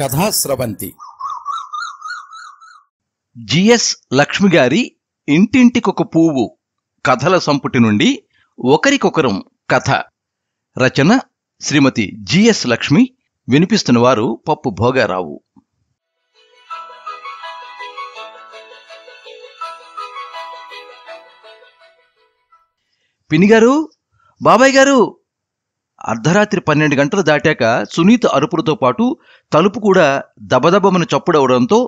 కథాస్రవంతి GS Lakshmi గారి ఇంటింటికొక పువ్వు కథల సంపుటి నుండి ఒకరికొకరం కథ రచన శ్రీమతి జిఎస్ లక్ష్మి వినిపిస్తున్న వారు పప్పు భోగారావు పినిగారు బాబాయ్ గారు అర్ధరాత్రి పన్నెండు గంటలు దాటాక సునీత అరుపులతో పాటు తలుపు కూడా దబదబమని చప్పుడవడంతో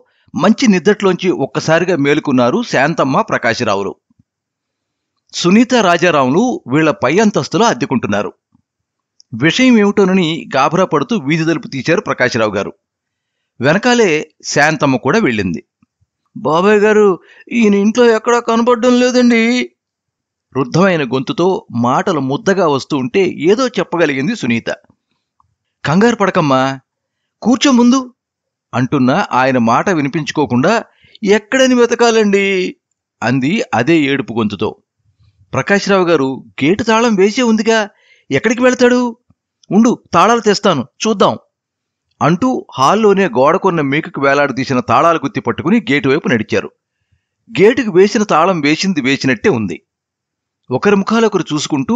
మంచి నిద్దట్లోంచి ఒక్కసారిగా మేలుకున్నారు శాంతమ్మ ప్రకాశరావులు సునీత రాజారావులు వీళ్ల పై అంతస్తులో అద్దెకుంటున్నారు విషయం ఏమిటోనని గాభరా పడుతూ వీధి తలుపు తీశారు ప్రకాశరావు గారు వెనకాలే శాంతమ్మ కూడా వెళ్ళింది బాబాయ్ గారు ఈయన ఇంట్లో ఎక్కడా కనపడడం లేదండి రుద్ధమైన గొంతుతో మాటలు ముద్దగా వస్తూ ఉంటే ఏదో చెప్పగలిగింది సునీత కంగారు పడకమ్మా కూర్చో ముందు అంటున్న ఆయన మాట వినిపించుకోకుండా ఎక్కడని వెతకాలండి అంది అదే ఏడుపు గొంతుతో ప్రకాశ్రావు గారు గేటు తాళం వేసే ఉందిగా ఎక్కడికి వెళతాడు ఉండు తాళాలు తెస్తాను చూద్దాం అంటూ హాల్లోనే గోడకున్న వేలాడు వేలాడదీసిన తాళాలు గుత్తి పట్టుకుని గేటు వైపు నడిచారు గేటుకు వేసిన తాళం వేసింది వేసినట్టే ఉంది ఒకరి ముఖాలొకరు చూసుకుంటూ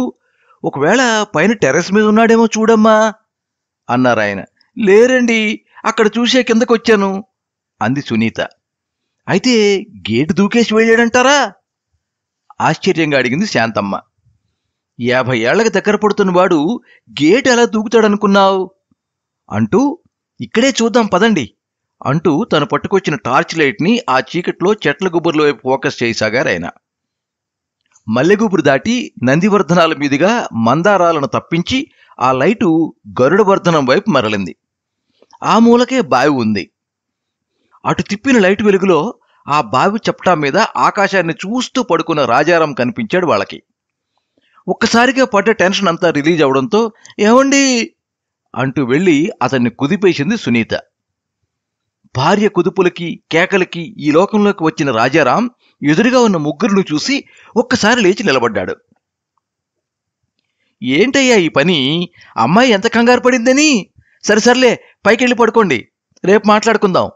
ఒకవేళ పైన టెర్రస్ మీద ఉన్నాడేమో చూడమ్మా అన్నారు ఆయన లేరండి అక్కడ చూసే కిందకొచ్చాను అంది సునీత అయితే గేటు దూకేసి వెళ్ళాడంటారా ఆశ్చర్యంగా అడిగింది శాంతమ్మ యాభై ఏళ్లకు దగ్గర పడుతున్నవాడు గేట్ ఎలా దూకుతాడనుకున్నావు అంటూ ఇక్కడే చూద్దాం పదండి అంటూ తను పట్టుకొచ్చిన టార్చ్ లైట్ని ఆ చీకట్లో చెట్ల గుబుర్ల వైపు ఫోకస్ చేయసాగారు ఆయన మల్లెగూపురు దాటి నందివర్ధనాల మీదుగా మందారాలను తప్పించి ఆ లైటు గరుడవర్ధనం వైపు మరలింది ఆ మూలకే బావి ఉంది అటు తిప్పిన లైటు వెలుగులో ఆ బావి చప్టా మీద ఆకాశాన్ని చూస్తూ పడుకున్న రాజారాం కనిపించాడు వాళ్ళకి ఒక్కసారిగా పడ్డ టెన్షన్ అంతా రిలీజ్ అవడంతో ఏమండి అంటూ వెళ్ళి అతన్ని కుదిపేసింది సునీత భార్య కుదుపులకి కేకలకి ఈ లోకంలోకి వచ్చిన రాజారాం ఎదురుగా ఉన్న ముగ్గురును చూసి ఒక్కసారి లేచి నిలబడ్డాడు ఏంటయ్యా ఈ పని అమ్మాయి ఎంత కంగారు పడిందని సరే సర్లే పైకెళ్ళి పడుకోండి రేపు మాట్లాడుకుందాం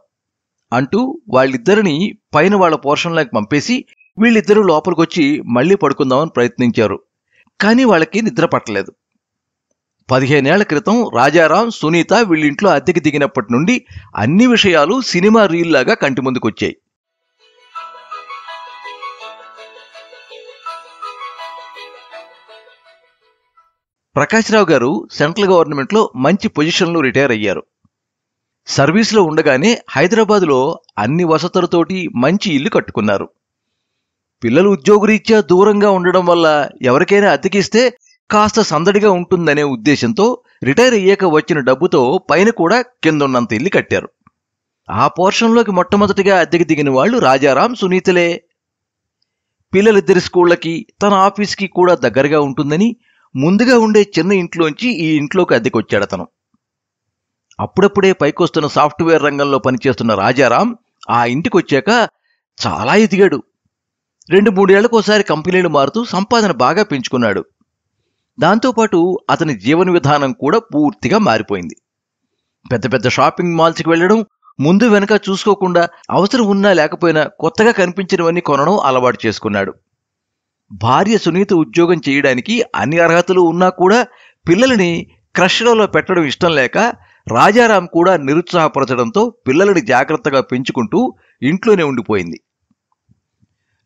అంటూ వాళ్ళిద్దరిని పైన వాళ్ళ పోర్షన్లోకి పంపేసి వీళ్ళిద్దరూ లోపలికొచ్చి మళ్ళీ పడుకుందామని ప్రయత్నించారు కానీ వాళ్ళకి నిద్ర పట్టలేదు పదిహేనేళ్ల క్రితం రాజారాం సునీత వీళ్ళింట్లో అద్దెకి దిగినప్పటి నుండి అన్ని విషయాలు సినిమా రీల్లాగా కంటి ముందుకొచ్చాయి ప్రకాశ్రావు గారు సెంట్రల్ గవర్నమెంట్లో మంచి పొజిషన్లో రిటైర్ అయ్యారు సర్వీస్లో ఉండగానే హైదరాబాదులో అన్ని వసతులతోటి మంచి ఇల్లు కట్టుకున్నారు పిల్లలు ఉద్యోగరీత్యా దూరంగా ఉండడం వల్ల ఎవరికైనా అద్దెకిస్తే కాస్త సందడిగా ఉంటుందనే ఉద్దేశంతో రిటైర్ అయ్యాక వచ్చిన డబ్బుతో పైన కూడా కిందున్నంత ఇల్లు కట్టారు ఆ పోర్షన్లోకి మొట్టమొదటిగా అద్దెకి దిగిన వాళ్ళు రాజారాం సునీతలే పిల్లలిద్దరి స్కూళ్ళకి తన ఆఫీస్కి కూడా దగ్గరగా ఉంటుందని ముందుగా ఉండే చిన్న ఇంట్లోంచి ఈ ఇంట్లోకి అద్దెకొచ్చాడు అతను అప్పుడప్పుడే పైకొస్తున్న సాఫ్ట్వేర్ రంగంలో పనిచేస్తున్న రాజారాం ఆ ఇంటికి వచ్చాక చాలా ఎదిగాడు రెండు మూడేళ్లకోసారి కంపెనీలు మారుతూ సంపాదన బాగా పెంచుకున్నాడు దాంతోపాటు అతని జీవన విధానం కూడా పూర్తిగా మారిపోయింది పెద్ద పెద్ద షాపింగ్ మాల్స్కి వెళ్ళడం ముందు వెనక చూసుకోకుండా అవసరం ఉన్నా లేకపోయినా కొత్తగా కనిపించినవన్నీ కొనడం అలవాటు చేసుకున్నాడు భార్య సునీత ఉద్యోగం చేయడానికి అన్ని అర్హతలు ఉన్నా కూడా పిల్లలని క్రష్లలో పెట్టడం ఇష్టం లేక రాజారాం కూడా నిరుత్సాహపరచడంతో పిల్లలని జాగ్రత్తగా పెంచుకుంటూ ఇంట్లోనే ఉండిపోయింది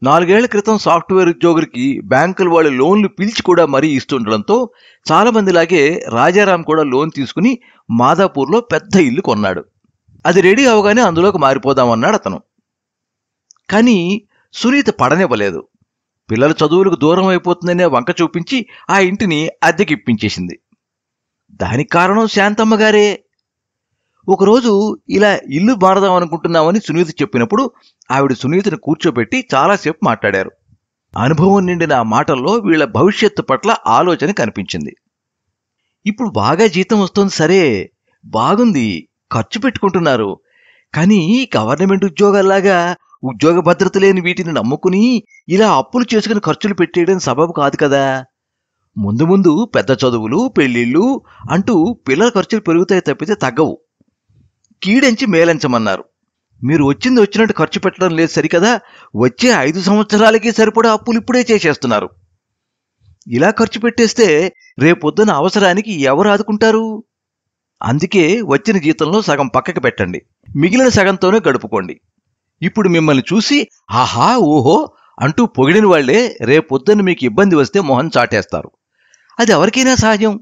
నాలుగేళ్ల క్రితం సాఫ్ట్వేర్ ఉద్యోగులకి బ్యాంకులు వాళ్ళు లోన్లు పిలిచి కూడా మరీ ఇస్తుండడంతో చాలామందిలాగే రాజారాం కూడా లోన్ తీసుకుని మాదాపూర్లో పెద్ద ఇల్లు కొన్నాడు అది రెడీ అవగానే అందులోకి మారిపోదామన్నాడు అతను కానీ సునీత పడనివ్వలేదు పిల్లల చదువులకు దూరం అయిపోతుందనే వంక చూపించి ఆ ఇంటిని అద్దెకిప్పించేసింది దానికి కారణం శాంతమ్మగారే గారే ఒకరోజు ఇలా ఇల్లు మారదాం అనుకుంటున్నామని సునీత చెప్పినప్పుడు ఆవిడ సునీతను కూర్చోబెట్టి చాలాసేపు మాట్లాడారు అనుభవం నిండిన ఆ మాటల్లో వీళ్ళ భవిష్యత్తు పట్ల ఆలోచన కనిపించింది ఇప్పుడు బాగా జీతం వస్తుంది సరే బాగుంది ఖర్చు పెట్టుకుంటున్నారు కానీ గవర్నమెంట్ ఉద్యోగాల్లాగా ఉద్యోగ భద్రత లేని వీటిని నమ్ముకుని ఇలా అప్పులు చేసుకుని ఖర్చులు పెట్టేయడం సబబు కాదు కదా ముందు ముందు పెద్ద చదువులు పెళ్ళిళ్ళు అంటూ పిల్లల ఖర్చులు పెరుగుతాయి తప్పితే తగ్గవు కీడెంచి మేలంచమన్నారు మీరు వచ్చింది వచ్చినట్టు ఖర్చు పెట్టడం లేదు సరికదా వచ్చే ఐదు సంవత్సరాలకి సరిపడా అప్పులు ఇప్పుడే చేసేస్తున్నారు ఇలా ఖర్చు పెట్టేస్తే రేపొద్దున అవసరానికి ఎవరు ఆదుకుంటారు అందుకే వచ్చిన జీతంలో సగం పక్కకి పెట్టండి మిగిలిన సగంతోనే గడుపుకోండి ఇప్పుడు మిమ్మల్ని చూసి ఆహా ఓహో అంటూ పొగిడిన వాళ్లే రేపొద్దున మీకు ఇబ్బంది వస్తే మొహం చాటేస్తారు అది ఎవరికైనా సహజం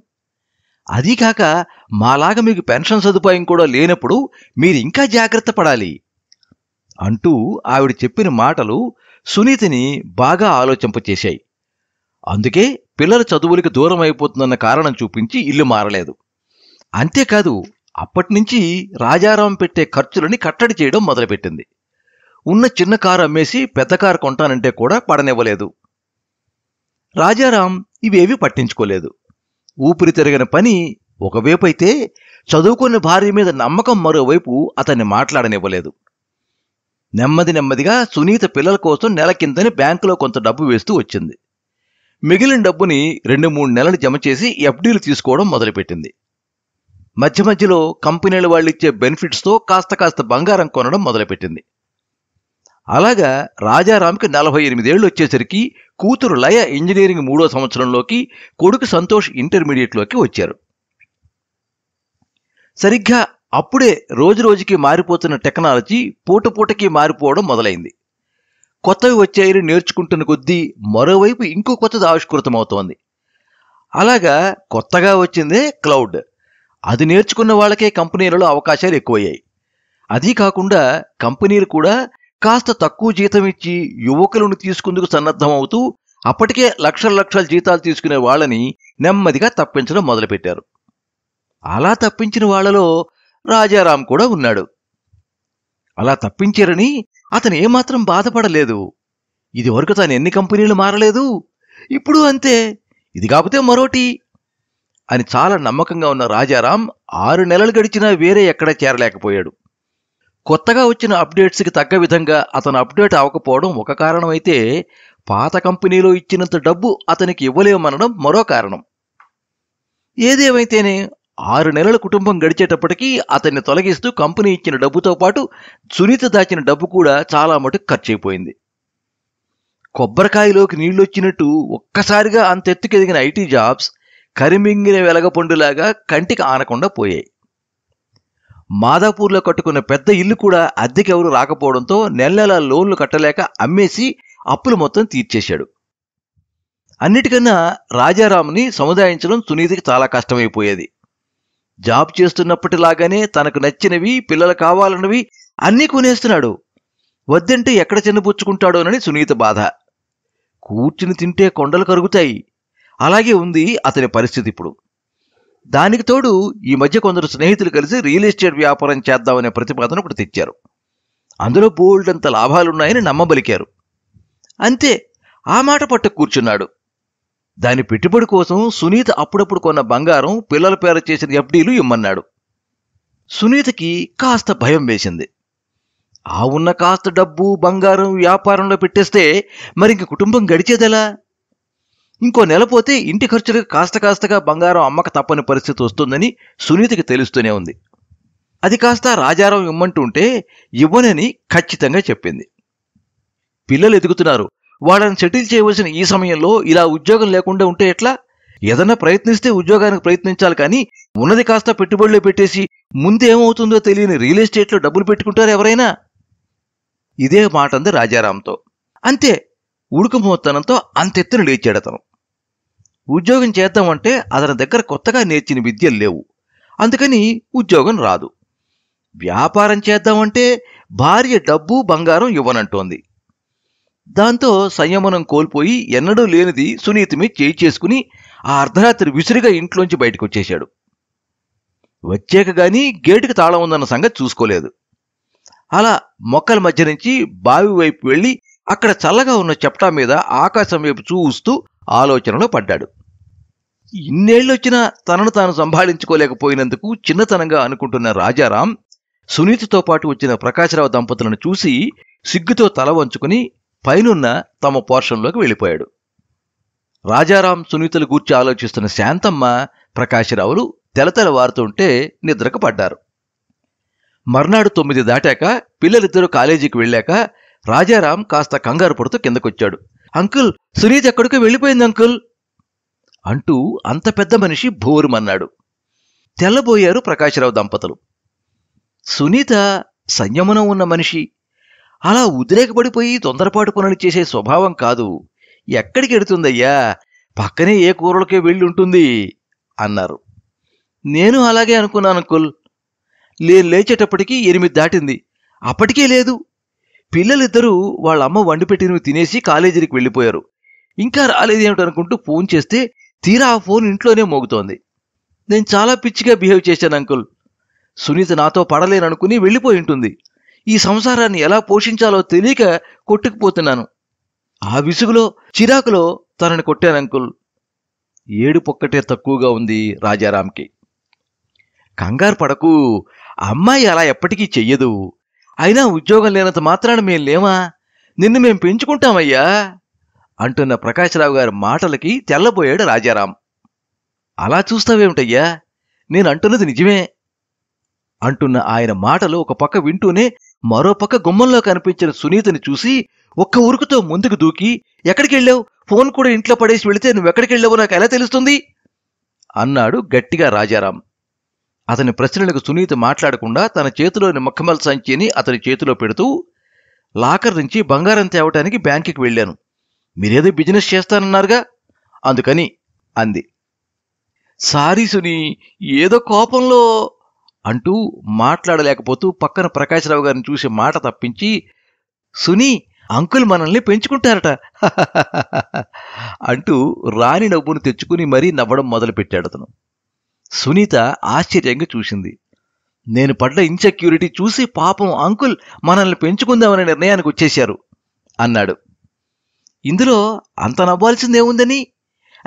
అదీకాక కాక మాలాగా మీకు పెన్షన్ సదుపాయం కూడా లేనప్పుడు మీరు ఇంకా జాగ్రత్త పడాలి అంటూ ఆవిడ చెప్పిన మాటలు సునీతిని బాగా ఆలోచింపచేశాయి అందుకే పిల్లల చదువులకి దూరం అయిపోతుందన్న కారణం చూపించి ఇల్లు మారలేదు అంతేకాదు అప్పటినుంచి రాజారాం పెట్టే ఖర్చులని కట్టడి చేయడం మొదలుపెట్టింది ఉన్న చిన్న కారు అమ్మేసి పెద్ద కారు కొంటానంటే కూడా పడనివ్వలేదు రాజారాం ఇవేవి పట్టించుకోలేదు ఊపిరి తిరిగిన పని ఒకవైపు అయితే చదువుకున్న భార్య మీద నమ్మకం మరోవైపు అతన్ని మాట్లాడనివ్వలేదు నెమ్మది నెమ్మదిగా సునీత పిల్లల కోసం నెల కిందని బ్యాంకులో కొంత డబ్బు వేస్తూ వచ్చింది మిగిలిన డబ్బుని రెండు మూడు నెలలు జమ చేసి ఎఫ్డీలు తీసుకోవడం మొదలుపెట్టింది మధ్య మధ్యలో కంపెనీల వాళ్ళు ఇచ్చే బెనిఫిట్స్తో కాస్త కాస్త బంగారం కొనడం మొదలుపెట్టింది అలాగా రాజారాంకి నలభై ఎనిమిదేళ్ళు వచ్చేసరికి కూతురు లయ ఇంజనీరింగ్ మూడో సంవత్సరంలోకి కొడుకు సంతోష్ ఇంటర్మీడియట్లోకి వచ్చారు సరిగ్గా అప్పుడే రోజురోజుకి మారిపోతున్న టెక్నాలజీ పూటపూటకి మారిపోవడం మొదలైంది కొత్తవి వచ్చాయని నేర్చుకుంటున్న కొద్దీ మరోవైపు ఇంకో కొత్తది ఆవిష్కృతమవుతోంది అలాగా కొత్తగా వచ్చిందే క్లౌడ్ అది నేర్చుకున్న వాళ్ళకే కంపెనీలలో అవకాశాలు ఎక్కువయ్యాయి అదీ కాకుండా కంపెనీలు కూడా కాస్త తక్కువ జీతం ఇచ్చి యువకులను తీసుకుందుకు సన్నద్ధమవుతూ అప్పటికే లక్షల లక్షల జీతాలు తీసుకునే వాళ్ళని నెమ్మదిగా తప్పించడం మొదలుపెట్టారు అలా తప్పించిన వాళ్లలో రాజారాం కూడా ఉన్నాడు అలా తప్పించారని అతను ఏమాత్రం బాధపడలేదు ఇదివరకు తాను ఎన్ని కంపెనీలు మారలేదు ఇప్పుడు అంతే ఇది కాకపోతే మరోటి అని చాలా నమ్మకంగా ఉన్న రాజారాం ఆరు నెలలు గడిచినా వేరే ఎక్కడా చేరలేకపోయాడు కొత్తగా వచ్చిన అప్డేట్స్కి తగ్గ విధంగా అతను అప్డేట్ అవ్వకపోవడం ఒక కారణమైతే పాత కంపెనీలో ఇచ్చినంత డబ్బు అతనికి ఇవ్వలేమనడం మరో కారణం ఏదేమైతేనే ఆరు నెలల కుటుంబం గడిచేటప్పటికీ అతన్ని తొలగిస్తూ కంపెనీ ఇచ్చిన డబ్బుతో పాటు సునీత దాచిన డబ్బు కూడా చాలా మటుకు ఖర్చయిపోయింది కొబ్బరికాయలోకి నీళ్లొచ్చినట్టు ఒక్కసారిగా అంతెత్తుకెదిగిన ఐటీ జాబ్స్ కరిమింగిన వెలగపొండులాగా కంటికి ఆనకుండా పోయాయి మాదాపూర్లో కట్టుకున్న పెద్ద ఇల్లు కూడా అద్దెకెవరూ రాకపోవడంతో నెల నెల లోన్లు కట్టలేక అమ్మేసి అప్పులు మొత్తం తీర్చేశాడు అన్నిటికన్నా రాజారాముని సముదాయించడం సునీతికి చాలా కష్టమైపోయేది జాబ్ చేస్తున్నప్పటిలాగానే తనకు నచ్చినవి పిల్లలు కావాలన్నవి అన్నీ కొనేస్తున్నాడు వద్దంటే ఎక్కడ చిన్నపుచ్చుకుంటాడోనని సునీత బాధ కూర్చుని తింటే కొండలు కరుగుతాయి అలాగే ఉంది అతని పరిస్థితి ఇప్పుడు దానికి తోడు ఈ మధ్య కొందరు స్నేహితులు కలిసి రియల్ ఎస్టేట్ వ్యాపారం చేద్దామనే ప్రతిపాదన ఒకటి తెచ్చారు అందులో బోల్డ్ అంత లాభాలున్నాయని నమ్మబలికారు అంతే ఆ మాట పట్టు కూర్చున్నాడు దాని పెట్టుబడి కోసం సునీత అప్పుడప్పుడు కొన్న బంగారం పిల్లల పేర చేసిన ఎఫ్డీలు ఇమ్మన్నాడు సునీతకి కాస్త భయం వేసింది ఆ ఉన్న కాస్త డబ్బు బంగారం వ్యాపారంలో పెట్టేస్తే మరింక కుటుంబం గడిచేదెలా ఇంకో నెల పోతే ఇంటి ఖర్చులకు కాస్త కాస్తగా బంగారం అమ్మక తప్పని పరిస్థితి వస్తుందని సునీతకి తెలుస్తూనే ఉంది అది కాస్త రాజారాం ఇమ్మంటుంటే ఇవ్వనని ఖచ్చితంగా చెప్పింది పిల్లలు ఎదుగుతున్నారు వాళ్ళని సెటిల్ చేయవలసిన ఈ సమయంలో ఇలా ఉద్యోగం లేకుండా ఉంటే ఎట్లా ఏదన్నా ప్రయత్నిస్తే ఉద్యోగానికి ప్రయత్నించాలి కానీ ఉన్నది కాస్త పెట్టుబడులు పెట్టేసి ముందేమవుతుందో తెలియని రియల్ ఎస్టేట్లో డబ్బులు పెట్టుకుంటారు ఎవరైనా ఇదే మాట అంది రాజారాంతో అంతే ఉడుకు అంతెత్తున అంతెత్తును లేచాడతను ఉద్యోగం చేద్దామంటే అతని దగ్గర కొత్తగా నేర్చిన విద్యలు లేవు అందుకని ఉద్యోగం రాదు వ్యాపారం చేద్దామంటే భార్య డబ్బు బంగారం ఇవ్వనంటోంది దాంతో సంయమనం కోల్పోయి ఎన్నడూ లేనిది సునీతమే చేయి చేసుకుని ఆ అర్ధరాత్రి విసిరిగా ఇంట్లోంచి బయటకు వచ్చేశాడు వచ్చాక గాని గేటుకు తాళం ఉందన్న సంగతి చూసుకోలేదు అలా మొక్కల మధ్య నుంచి బావి వైపు వెళ్ళి అక్కడ చల్లగా ఉన్న చెప్టా మీద ఆకాశం వైపు చూస్తూ ఆలోచనలో పడ్డాడు ఇన్నేళ్ళొచ్చినా తనను తాను సంభాళించుకోలేకపోయినందుకు చిన్నతనంగా అనుకుంటున్న రాజారాం సునీతితో పాటు వచ్చిన ప్రకాశరావు దంపతులను చూసి సిగ్గుతో తల వంచుకుని పైనున్న తమ పోర్షంలోకి వెళ్ళిపోయాడు రాజారాం సునీతుల గూర్చి ఆలోచిస్తున్న శాంతమ్మ ప్రకాశరావులు తెలతెల వారుతుంటే నిద్రకు పడ్డారు మర్నాడు తొమ్మిది దాటాక పిల్లలిద్దరూ కాలేజీకి వెళ్ళాక రాజారాం కాస్త కంగారు పడుతూ కిందకొచ్చాడు అంకుల్ సునీత ఎక్కడికో వెళ్ళిపోయింది అంకుల్ అంటూ అంత పెద్ద మనిషి భోరుమన్నాడు తెల్లబోయారు ప్రకాశరావు దంపతులు సునీత సంయమనం ఉన్న మనిషి అలా ఉద్రేకపడిపోయి తొందరపాటు పనులు చేసే స్వభావం కాదు ఎక్కడికి ఎడుతుందయ్యా పక్కనే ఏ కూరలకే వెళ్ళి ఉంటుంది అన్నారు నేను అలాగే అనుకున్నాను కుల్ నేను లేచేటప్పటికీ ఎనిమిది దాటింది అప్పటికే లేదు పిల్లలిద్దరూ వాళ్ళమ్మ వండి పెట్టినవి తినేసి కాలేజీకి వెళ్ళిపోయారు ఇంకా రాలేదేమిటనుకుంటూ ఫోన్ చేస్తే తీరా ఆ ఫోన్ ఇంట్లోనే మోగుతోంది నేను చాలా పిచ్చిగా బిహేవ్ చేశాను అంకుల్ సునీత నాతో పడలేననుకుని వెళ్ళిపోయి ఉంటుంది ఈ సంసారాన్ని ఎలా పోషించాలో తెలియక కొట్టుకుపోతున్నాను ఆ విసుగులో చిరాకులో తనని కొట్టాను అంకుల్ ఏడుపొక్కటే తక్కువగా ఉంది రాజారాంకి కంగారు పడకు అమ్మాయి అలా ఎప్పటికీ చెయ్యదు అయినా ఉద్యోగం లేనంత మాత్రాన మేం లేమా నిన్ను మేం పెంచుకుంటామయ్యా అంటున్న ప్రకాశరావు గారి మాటలకి తెల్లబోయాడు రాజారాం అలా చూస్తావేమిటయ్యా నేనంటున్నది నిజమే అంటున్న ఆయన మాటలు ఒక పక్క వింటూనే మరో పక్క గుమ్మంలో కనిపించిన సునీతని చూసి ఒక్క ఉరుకుతో ముందుకు దూకి ఎక్కడికెళ్ళావు ఫోన్ కూడా ఇంట్లో పడేసి వెళితే నువ్వెక్కడికెళ్ళావో నాకు ఎలా తెలుస్తుంది అన్నాడు గట్టిగా రాజారాం అతని ప్రశ్నలకు సునీత మాట్లాడకుండా తన చేతిలోని మొక్కమల్ సంచిని అతని చేతిలో పెడుతూ లాకర్ నుంచి బంగారం తేవటానికి బ్యాంకుకి వెళ్ళాను మీరేదో బిజినెస్ చేస్తానన్నారుగా అందుకని అంది సుని ఏదో కోపంలో అంటూ మాట్లాడలేకపోతూ పక్కన ప్రకాశ్రావు గారిని చూసి మాట తప్పించి సుని అంకుల్ మనల్ని పెంచుకుంటారట అంటూ రాణి నవ్వును తెచ్చుకుని మరీ నవ్వడం మొదలుపెట్టాడు అతను సునీత ఆశ్చర్యంగా చూసింది నేను పడ్డ ఇన్సెక్యూరిటీ చూసి పాపం అంకుల్ మనల్ని పెంచుకుందామనే నిర్ణయానికి వచ్చేశారు అన్నాడు ఇందులో అంత నవ్వాల్సిందేముందని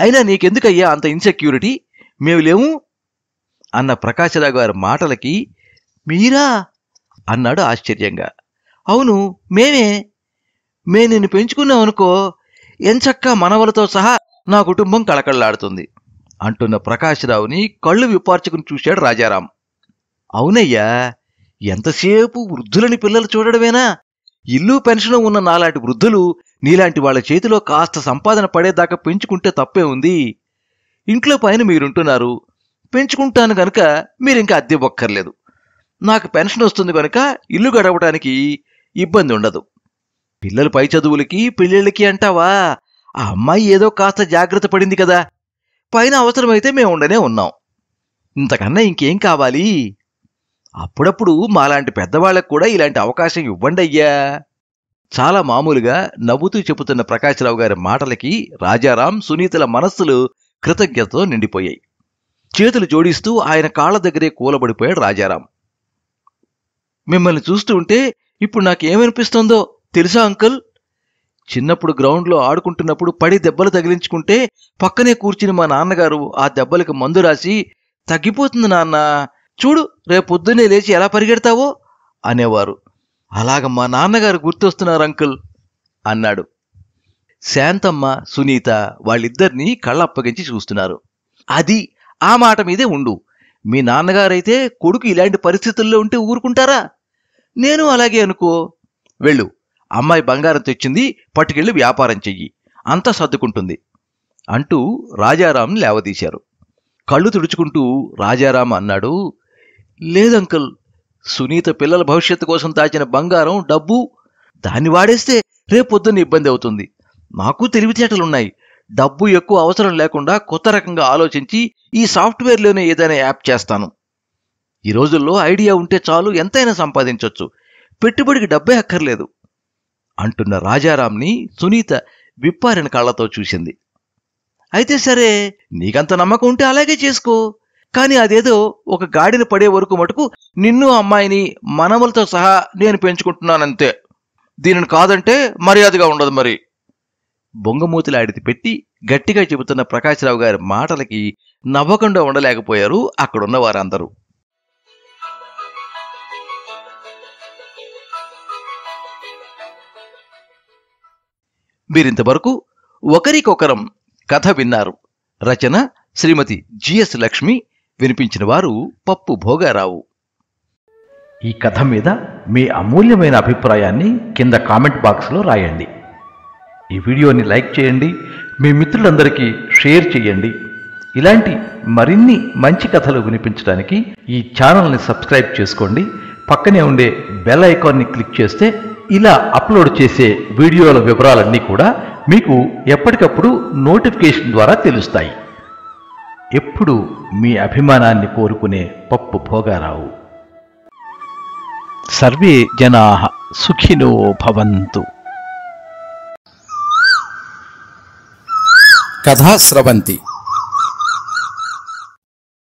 అయినా నీకెందుకయ్యా అంత ఇన్సెక్యూరిటీ మేము లేము అన్న ప్రకాశరావు గారి మాటలకి మీరా అన్నాడు ఆశ్చర్యంగా అవును మేమే మే నిన్ను పెంచుకున్నామనుకో అనుకో ఎంచక్క మనవలతో సహా నా కుటుంబం కళకళలాడుతుంది అంటున్న ప్రకాశరావుని కళ్ళు విపార్చుకుని చూశాడు రాజారాం అవునయ్యా ఎంతసేపు వృద్ధులని పిల్లలు చూడడమేనా ఇల్లు పెన్షన్ ఉన్న నాలాంటి వృద్ధులు నీలాంటి వాళ్ళ చేతిలో కాస్త సంపాదన పడేదాకా పెంచుకుంటే తప్పే ఉంది ఇంట్లో పైన మీరుంటున్నారు పెంచుకుంటాను గనుక మీరింకా అద్దె ఒక్కర్లేదు నాకు పెన్షన్ వస్తుంది కనుక ఇల్లు గడవటానికి ఇబ్బంది ఉండదు పిల్లలు పై చదువులకి పిల్లలకి అంటావా ఆ అమ్మాయి ఏదో కాస్త జాగ్రత్త పడింది కదా పైన అవసరమైతే మేము ఉండనే ఉన్నాం ఇంతకన్నా ఇంకేం కావాలి అప్పుడప్పుడు మాలాంటి పెద్దవాళ్ళకు కూడా ఇలాంటి అవకాశం ఇవ్వండి అయ్యా చాలా మామూలుగా నవ్వుతూ చెబుతున్న ప్రకాశ్రావు గారి మాటలకి రాజారాం సునీతల మనస్సులు కృతజ్ఞతతో నిండిపోయాయి చేతులు జోడిస్తూ ఆయన కాళ్ళ దగ్గరే కూలబడిపోయాడు రాజారాం మిమ్మల్ని చూస్తూ ఉంటే ఇప్పుడు నాకేమనిపిస్తోందో తెలుసా అంకుల్ చిన్నప్పుడు గ్రౌండ్లో ఆడుకుంటున్నప్పుడు పడి దెబ్బలు తగిలించుకుంటే పక్కనే కూర్చుని మా నాన్నగారు ఆ దెబ్బలకు మందు రాసి తగ్గిపోతుంది నాన్న చూడు రేపొద్దునే లేచి ఎలా పరిగెడతావో అనేవారు అలాగ మా నాన్నగారు గుర్తొస్తున్నారు అంకుల్ అన్నాడు శాంతమ్మ సునీత వాళ్ళిద్దరినీ కళ్ళప్పగించి చూస్తున్నారు అది ఆ మాట మీదే ఉండు మీ నాన్నగారైతే కొడుకు ఇలాంటి పరిస్థితుల్లో ఉంటే ఊరుకుంటారా నేను అలాగే అనుకో వెళ్ళు అమ్మాయి బంగారం తెచ్చింది పట్టుకెళ్ళి వ్యాపారం చెయ్యి అంతా సర్దుకుంటుంది అంటూ రాజారాంని లేవదీశారు కళ్ళు తుడుచుకుంటూ రాజారాం అన్నాడు లేదంకల్ సునీత పిల్లల భవిష్యత్తు కోసం దాచిన బంగారం డబ్బు దాన్ని వాడేస్తే రేపొద్దున్న ఇబ్బంది అవుతుంది నాకు తెలివితేటలున్నాయి డబ్బు ఎక్కువ అవసరం లేకుండా కొత్త రకంగా ఆలోచించి ఈ సాఫ్ట్వేర్లోనే ఏదైనా యాప్ చేస్తాను ఈ రోజుల్లో ఐడియా ఉంటే చాలు ఎంతైనా సంపాదించవచ్చు పెట్టుబడికి డబ్బే అక్కర్లేదు అంటున్న రాజారాంని సునీత విప్పారిన కళ్ళతో చూసింది అయితే సరే నీకంత నమ్మకం ఉంటే అలాగే చేసుకో కానీ అదేదో ఒక గాడిన పడే వరకు మటుకు నిన్ను అమ్మాయిని మనములతో సహా నేను పెంచుకుంటున్నానంతే దీనిని కాదంటే మర్యాదగా ఉండదు మరి బొంగమూతిలాడిది పెట్టి గట్టిగా చెబుతున్న ప్రకాశ్రావు గారి మాటలకి నవ్వకుండా ఉండలేకపోయారు అక్కడున్న వారందరూ మీరింతవరకు ఒకరికొకరం కథ విన్నారు రచన శ్రీమతి జిఎస్ లక్ష్మి వినిపించిన వారు పప్పు భోగారావు ఈ కథ మీద మీ అమూల్యమైన అభిప్రాయాన్ని కింద కామెంట్ బాక్స్లో రాయండి ఈ వీడియోని లైక్ చేయండి మీ మిత్రులందరికీ షేర్ చేయండి ఇలాంటి మరిన్ని మంచి కథలు వినిపించడానికి ఈ ఛానల్ని సబ్స్క్రైబ్ చేసుకోండి పక్కనే ఉండే బెల్ ఐకాన్ని క్లిక్ చేస్తే ఇలా అప్లోడ్ చేసే వీడియోల వివరాలన్నీ కూడా మీకు ఎప్పటికప్పుడు నోటిఫికేషన్ ద్వారా తెలుస్తాయి ఎప్పుడు మీ అభిమానాన్ని కోరుకునే పప్పు భోగారావు సర్వే జనా సుఖినో భవంతు కథా స్రవంతి